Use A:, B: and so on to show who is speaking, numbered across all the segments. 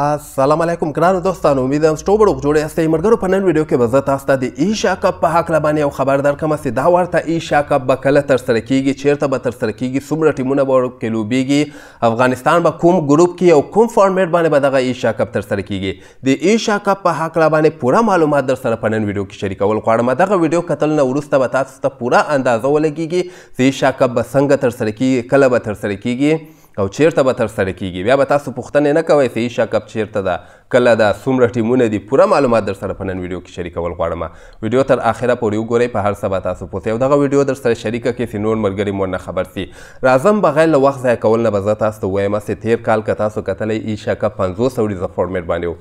A: السلام علیکم ګرانو دوستانو امید هم سټو بډوک جوړې یاستئ ملګرو په نن ویډیو کې به زه تاسو ته د ایشیا کپ په هکله باندې یو خبر درکړم چې دا ورته ایشیا کپ به کله ترسره کیږي چیرته به ترسره کیږي څومره ټیمونه به کې لوبیږي افغانستان به کوم ګروپ کې او کوم فارمیټ باندې به دغه ایشیا کپ ترسره کیږي د ایشیا کپ په هکله باندې پوره معلومات درسره په نن ویډیو کې شریکول غواړم دغه ویډیو کتل نه وروسته به تاسو ته پوره اندازه ولګیږي چې ایشیا کپ به څنګه ترسره کیږي کله به ترسره کیږي او چیرته به ترسره کیږي بیا به تاسو پوښتنې نه کوئ صحیح شکب چیرته ده کله دا څومره ټیمونه دي پوره معلومات در سره په نن ویډیو کې شریکول غواړم ویډیو تر اخره پورې وګورئ په هر څه به تاسو پوهیږئ او دغه ویډیو در سره شریکه کړئ چې نور ملګري مو نه خبر سي راځم بغیر له وخت ضایع کول نه به زه تاسو ته ووایم چې تېر کال که تاسو کتلی ای شکب پنځوس اوړیزه فورمیټ باندې و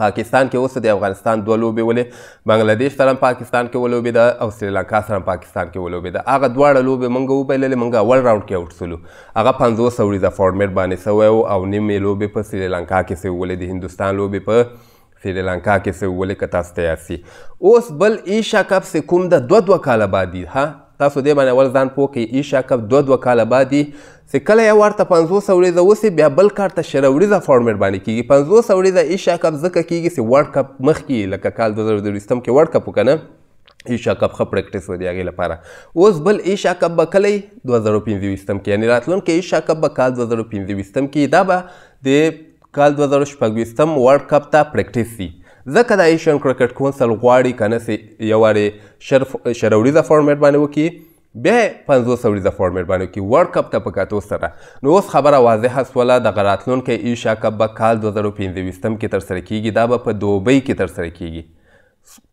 A: پاکستان کې اوس د افغانستان دوه لوبې ولې بنگلاديش سره پاکستان کې ولوبېده او سریلانکا سره پاکستان کې ولوبېده هغه دواړه لوبې موږ وبایللې موږ اول راوند کې اوټ سولو هغه پنځوس اوریزه فارمیټ باندې سوی و او نیمې لوبې په سریلانکا کې سوې ولې د هندوستان لوبې په سریلانکا کې سوې ولې که تاسو ته یاد اوس بل ایشا کپ سې کوم د دوه دوه کاله بعد ها تاسو دې باندې اول ځان پوه کړئ ایشا کپ دوه دوه کاله بعد چې کله یو وار ته پنځوس اوریزه وسي بیا بل کار ته شل اوریزه فارمیټ باندې کېږي پنځوس اوریزه ایشا کپ ځکه کېږي چې ورلډ کپ مخکې لکه کال دوه زره درویشتم کې ورلډ کپ وکړه ایشا کپ ښه پریکټس و د هغې لپاره اوس بل ایشا کپ به کله دوه زره پنځه کې یعنې راتلونکی ایشا کپ به کال دوه زره پنځه کې دا به د کال دوه زره شپږ ویشتم ورلډ کپ ته پریکټس سي ځکه د ایشین کرکټ کونسل غواړي که نه یو وارې شل اوریزه فارمیټ باندې وکړي بیا پنځوس اوریزه فارمیټ باندې کې ورلډ کپ ته په کتو سره نو اوس خبره واضحه سوله د راتلونکی ایشیا کپ به کال دوه زره پنځویشتم کې ترسره کیږي دا به په دوبۍ کې ترسره کیږي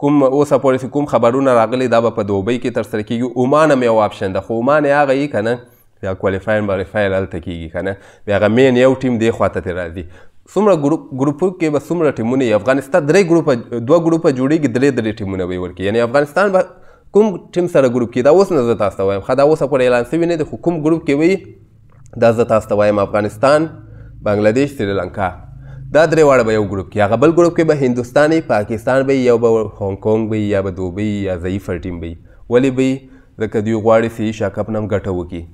A: کوم اوسه پورې کوم خبرونه راغلي دا به په دوبۍ کې ترسره کیږي عمان هم یو آپشن ده خو عمان یې هغه یي که نه بیا کوالیفاین باریفاین هلته کیږي که نه بیا هغه مین یو ټیم دې خواته ترې راځي څومره ګروپو کې به څومره ټیمونه افغانستان درې ګروپه دوه ګروپه جوړیږي درې درې ټیمونه به ورکړي یعنی افغانستان به کوم ټیم سره ګروپ کې دا اوس نه زه تاسو ته وایم ښه دا اوس پورې اعلان شوی نه دی خو کوم ګروپ کې وي دا زه تاسو ته وایم افغانستان بنگلاديش سریلانکا دا درې واړه به یو ګروپ کې هغه بل ګروپ کې به هندوستان پاکستان به یو به هانګ کانګ به یا به دوبۍ یا ضعیفه ټیم به ولې به ځکه دوی غواړي چې ایشیا کپ نه هم ګټه وکړي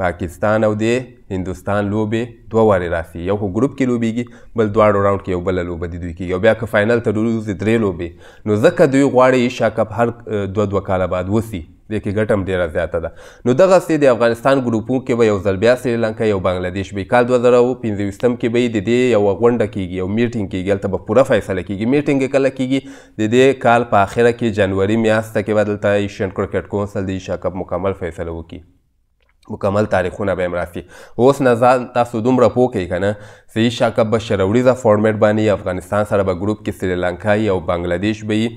A: پاکستان او د هندستان لوبې دوه وارې راسي یو خو ګروپ کې لوبېږي بل دواړو راوند کې یو بله لوبه د دوی کېږي او بیا که فاینل ته ډوروځي درې لوبې نو ځکه دوی غواړي ایشیا کپ هر دوه دوه کاله بعد وسي دې کې ګټه هم ډېره زیاته ده نو دغسې د افغانستان ګروپونو کې به یو ځل بیا سریلانکا یو بنګلادیش به کال دوه زره پنځویشتم کې به یې د دې یوه غونډه کېږي یو میټینګ کېږي هلته به پوره فیصله کېږي میټینګ یې کله کېږي د دې کال په آخره کې جنوري میاشته کې به دلته ایشین کرکټ کونسل د ایشیا کپ مکمل فیصله وکړي مکمل تاریخونه به مرافي اوس نه ځان تاسو دومره پوه کوئ که نه صحیح شاکب به شل وریزه فارمیټ باندې افغانستان سره به ګروپ کې سریلانکا او بنګلادیش به یي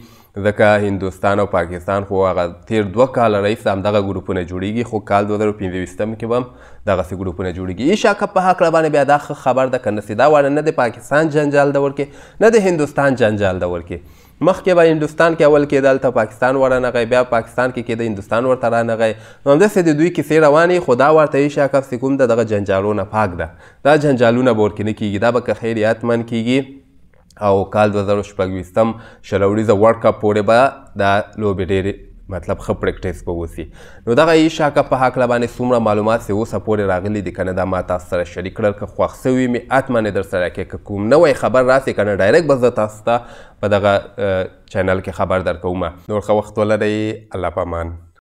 A: ځکه هندوستان او پاکستان خو هغه تیر دوه کاله راهیسې همدغه ګروپونه جوړیږي خو کال دوه زره پنځویشتم کې به هم دغسې ګروپونه جوړیږي ایشا کپ په هکله باندې بیا دا ښه خبر ده که نه دا واړه نه د پاکستان جنجال دور کې نه د هندوستان جنجال دور کې مخکې به هندوستان کې اول کېدل ته پاکستان ورانغی بیا پاکستان کې کېده هندوستان ورته رانغی نو همداسې د دوی کیسې روانې خو دا ورته ایشا کپ چې کوم ده دغه جنجالونه پاک ده دا جنجالونه به ورکې نه کېږي دا به که خیر یاتمن کېږي او کال 2024م شلوریزه ورلد کپ پورې به دا لوبې ډېرې مطلب ښه پریکټیس به وسي نو دغه ایشا کپ په هکله باندې څومره معلومات چې اوسه پورې راغلي دي که نه دا ما تاسو سره شریک کړل که خوښ سوي مې اتمنې درسره کې که کوم نوی خبر راسي که نه ډایرکټ به زه تاسو ته په دغه چینل کې خبر درکومه نور ښه وخت ولرئ الله په امان